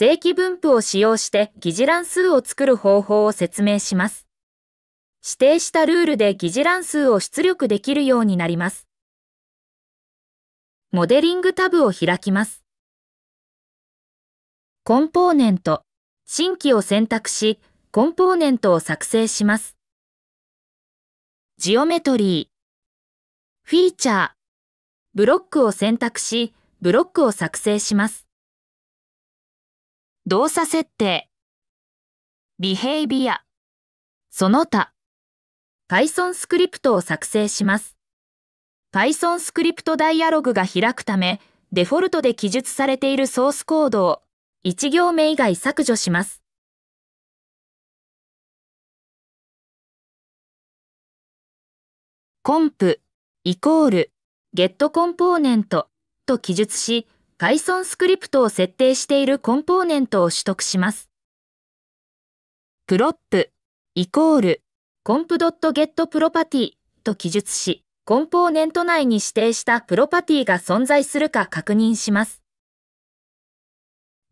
正規分布を使用して疑似乱数を作る方法を説明します。指定したルールで疑似乱数を出力できるようになります。モデリングタブを開きます。コンポーネント、新規を選択し、コンポーネントを作成します。ジオメトリー、フィーチャー、ブロックを選択し、ブロックを作成します。動作設定。ビヘイビア。その他。Python スクリプトを作成します。Python スクリプトダイアログが開くため、デフォルトで記述されているソースコードを1行目以外削除します。コンプイコールゲットコンポーネントと記述し、解 y o n スクリプトを設定しているコンポーネントを取得します。プロップイコール comp.getProperty と記述し、コンポーネント内に指定したプロパティが存在するか確認します。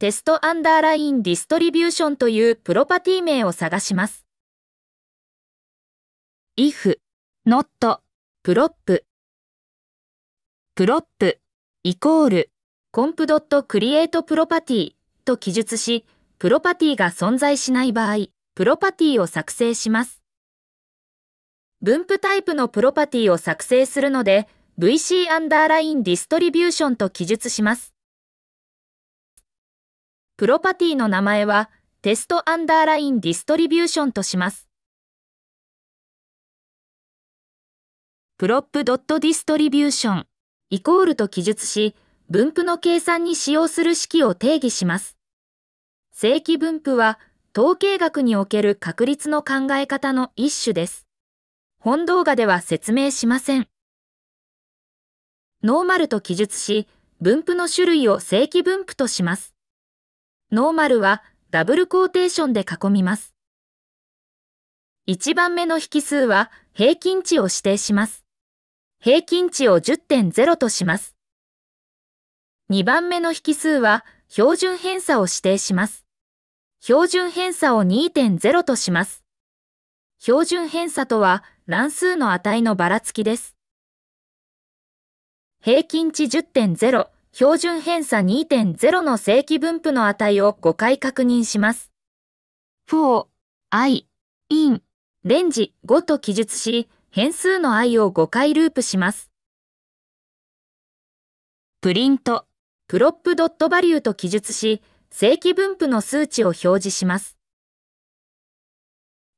テストアンダーラインディストリビューションというプロパティ名を探します。if, not, prop, prop, イコール comp.createProperty と記述し、プロパティが存在しない場合、プロパティを作成します。分布タイプのプロパティを作成するので、VC アンダーラインディストリビューションと記述します。プロパティの名前は、テストアンダーラインディストリビューションとします。プロップ .distribution イコールと記述し、分布の計算に使用する式を定義します。正規分布は、統計学における確率の考え方の一種です。本動画では説明しません。ノーマルと記述し、分布の種類を正規分布とします。ノーマルはダブルコーテーションで囲みます。1番目の引数は平均値を指定します。平均値を10.0とします。2番目の引数は標準偏差を指定します。標準偏差を2.0とします。標準偏差とは乱数の値のばらつきです。平均値10.0、標準偏差2.0の正規分布の値を5回確認します。for, i, in, レンジ5と記述し、変数の i を5回ループします。プリントプロップドットバリューと記述し、正規分布の数値を表示します。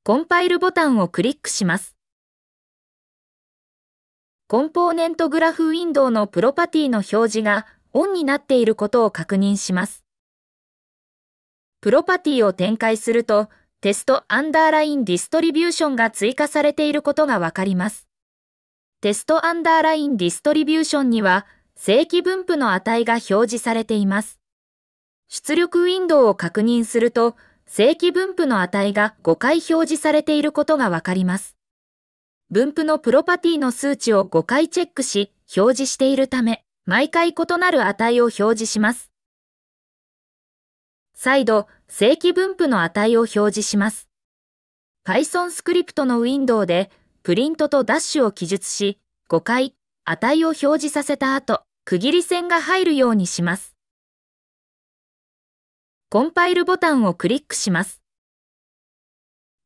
コンパイルボタンをクリックします。コンポーネントグラフウィンドウのプロパティの表示がオンになっていることを確認します。プロパティを展開すると、テストアンダーラインディストリビューションが追加されていることがわかります。テストアンダーラインディストリビューションには、正規分布の値が表示されています。出力ウィンドウを確認すると、正規分布の値が5回表示されていることがわかります。分布のプロパティの数値を5回チェックし、表示しているため、毎回異なる値を表示します。再度、正規分布の値を表示します。Python スクリプトのウィンドウで、プリントとダッシュを記述し、5回、値を表示させた後、区切り線が入るようにします。コンパイルボタンをクリックします。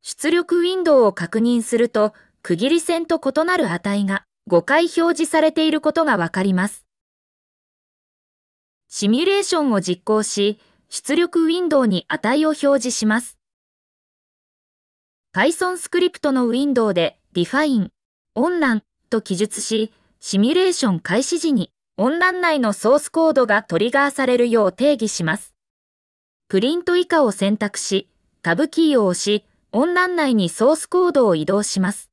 出力ウィンドウを確認すると、区切り線と異なる値が5回表示されていることがわかります。シミュレーションを実行し、出力ウィンドウに値を表示します。Python スクリプトのウィンドウで define, on 欄と記述し、シミュレーション開始時に温暖内のソースコードがトリガーされるよう定義します。プリント以下を選択し、タブキーを押し、温暖内にソースコードを移動します。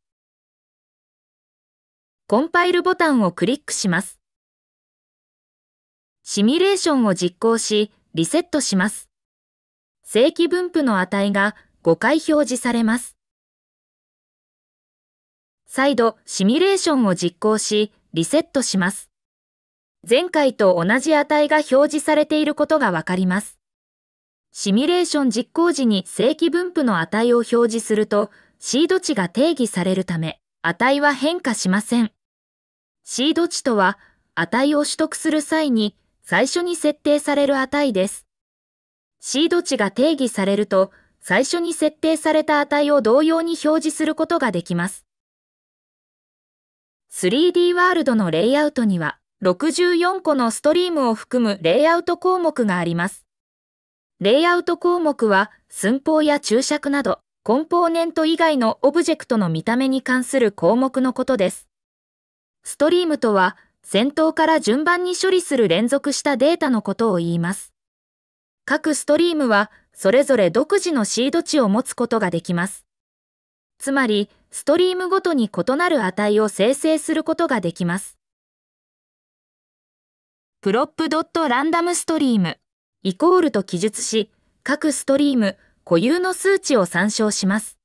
コンパイルボタンをクリックします。シミュレーションを実行し、リセットします。正規分布の値が5回表示されます。再度、シミュレーションを実行し、リセットします。前回と同じ値が表示されていることがわかります。シミュレーション実行時に正規分布の値を表示すると、シード値が定義されるため、値は変化しません。シード値とは、値を取得する際に最初に設定される値です。シード値が定義されると、最初に設定された値を同様に表示することができます。3D ワールドのレイアウトには、64個のストリームを含むレイアウト項目があります。レイアウト項目は寸法や注釈など、コンポーネント以外のオブジェクトの見た目に関する項目のことです。ストリームとは、先頭から順番に処理する連続したデータのことを言います。各ストリームは、それぞれ独自のシード値を持つことができます。つまり、ストリームごとに異なる値を生成することができます。プロップドットランダムストリームイコールと記述し、各ストリーム固有の数値を参照します。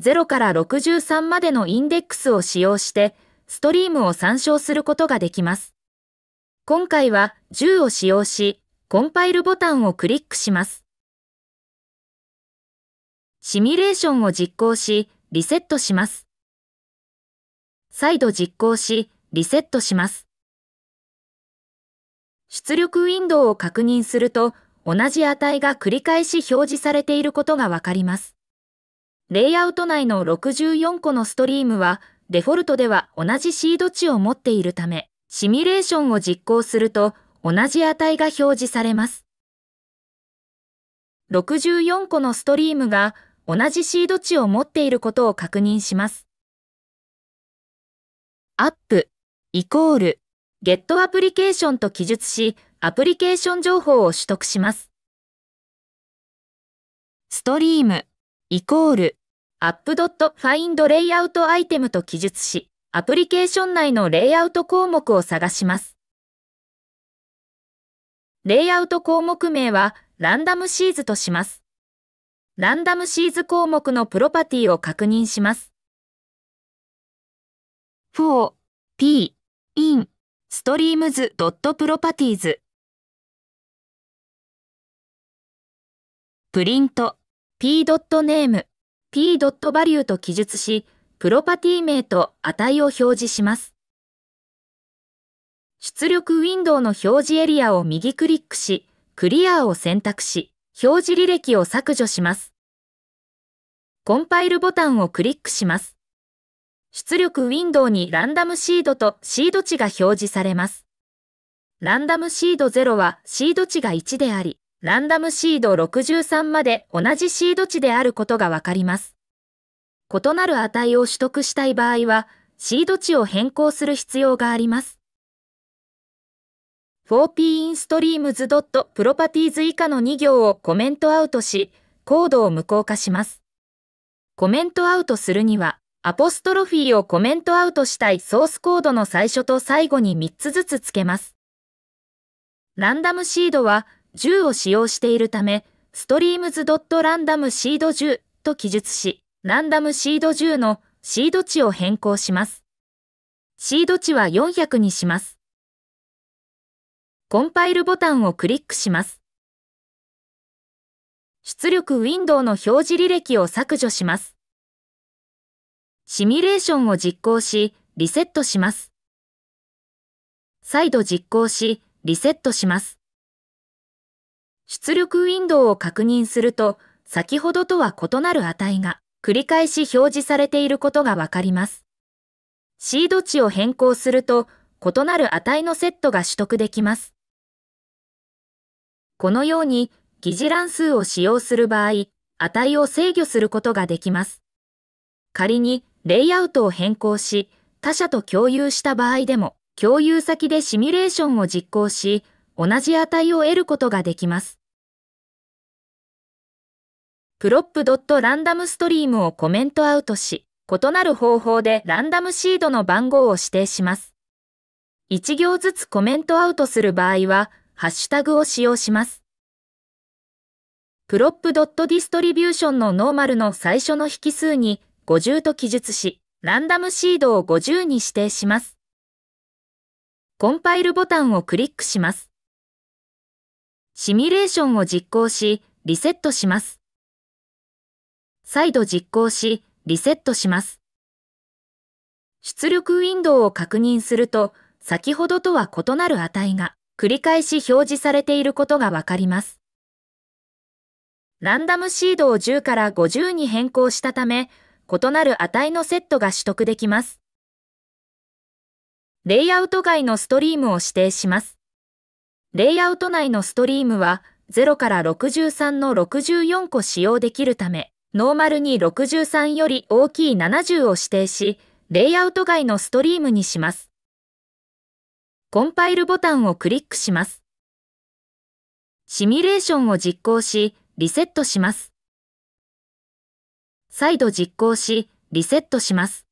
0から63までのインデックスを使用して、ストリームを参照することができます。今回は10を使用し、コンパイルボタンをクリックします。シミュレーションを実行し、リセットします。再度実行し、リセットします。出力ウィンドウを確認すると、同じ値が繰り返し表示されていることがわかります。レイアウト内の64個のストリームは、デフォルトでは同じシード値を持っているため、シミュレーションを実行すると、同じ値が表示されます。64個のストリームが同じシード値を持っていることを確認します。アップイコールゲットアプリケーションと記述し、アプリケーション情報を取得します。ストリーム、イコール、アップドットファインドレイアウトアイテムと記述し、アプリケーション内のレイアウト項目を探します。レイアウト項目名は、ランダムシーズとします。ランダムシーズ項目のプロパティを確認します。for, p, in, streams.properties プリント p.name p.value と記述し、プロパティ名と値を表示します。出力ウィンドウの表示エリアを右クリックし、クリアを選択し、表示履歴を削除します。コンパイルボタンをクリックします。出力ウィンドウにランダムシードとシード値が表示されます。ランダムシード0はシード値が1であり、ランダムシード63まで同じシード値であることがわかります。異なる値を取得したい場合は、シード値を変更する必要があります。4pinstreams.properties 以下の2行をコメントアウトし、コードを無効化します。コメントアウトするには、アポストロフィーをコメントアウトしたいソースコードの最初と最後に3つずつ付けます。ランダムシードは10を使用しているため、streams.randomseed10 と記述し、ランダムシード10のシード値を変更します。シード値は400にします。コンパイルボタンをクリックします。出力ウィンドウの表示履歴を削除します。シミュレーションを実行し、リセットします。再度実行し、リセットします。出力ウィンドウを確認すると、先ほどとは異なる値が繰り返し表示されていることがわかります。シード値を変更すると、異なる値のセットが取得できます。このように、疑似乱数を使用する場合、値を制御することができます。仮に、レイアウトを変更し、他社と共有した場合でも、共有先でシミュレーションを実行し、同じ値を得ることができます。プロップドットランダムストリームをコメントアウトし、異なる方法でランダムシードの番号を指定します。1行ずつコメントアウトする場合は、ハッシュタグを使用します。プロップドットディストリビューションのノーマルの最初の引数に50と記述し、ランダムシードを50に指定します。コンパイルボタンをクリックします。シミュレーションを実行し、リセットします。再度実行し、リセットします。出力ウィンドウを確認すると、先ほどとは異なる値が繰り返し表示されていることがわかります。ランダムシードを10から50に変更したため、異なる値のセットが取得できます。レイアウト外のストリームを指定します。レイアウト内のストリームは0から63の64個使用できるため、ノーマルに63より大きい70を指定し、レイアウト外のストリームにします。コンパイルボタンをクリックします。シミュレーションを実行し、リセットします。再度実行し、リセットします。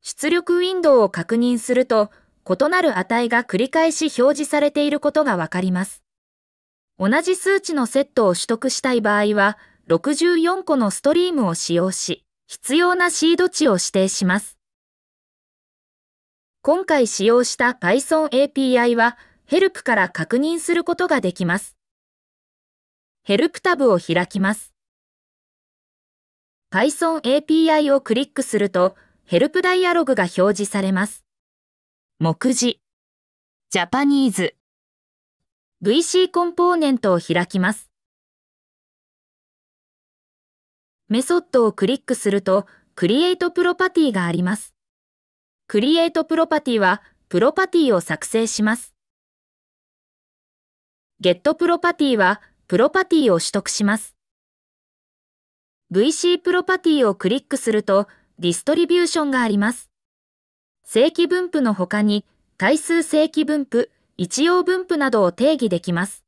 出力ウィンドウを確認すると、異なる値が繰り返し表示されていることがわかります。同じ数値のセットを取得したい場合は、64個のストリームを使用し、必要なシード値を指定します。今回使用した Python API は、ヘルプから確認することができます。ヘルプタブを開きます。Python API をクリックすると、ヘルプダイアログが表示されます。目次、ジャパニーズ、VC コンポーネントを開きます。メソッドをクリックすると、Create Property があります。Create Property は、プロパティを作成します。Get Property は、プロパティを取得します。VC プロパティをクリックするとディストリビューションがあります。正規分布の他に対数正規分布、一応分布などを定義できます。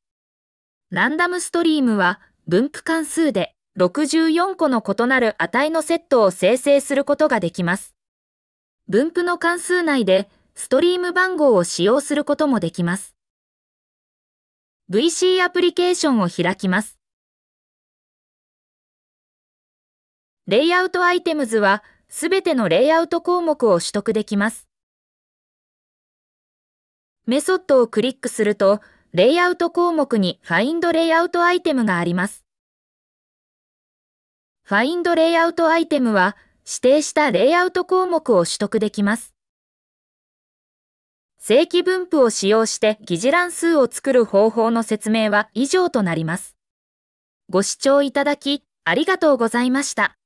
ランダムストリームは分布関数で64個の異なる値のセットを生成することができます。分布の関数内でストリーム番号を使用することもできます。VC アプリケーションを開きます。レイアウトアイテムズは、すべてのレイアウト項目を取得できます。メソッドをクリックすると、レイアウト項目に Find レイアウトアイテムがあります。Find レイアウトアイテムは、指定したレイアウト項目を取得できます。正規分布を使用して議事乱数を作る方法の説明は以上となります。ご視聴いただき、ありがとうございました。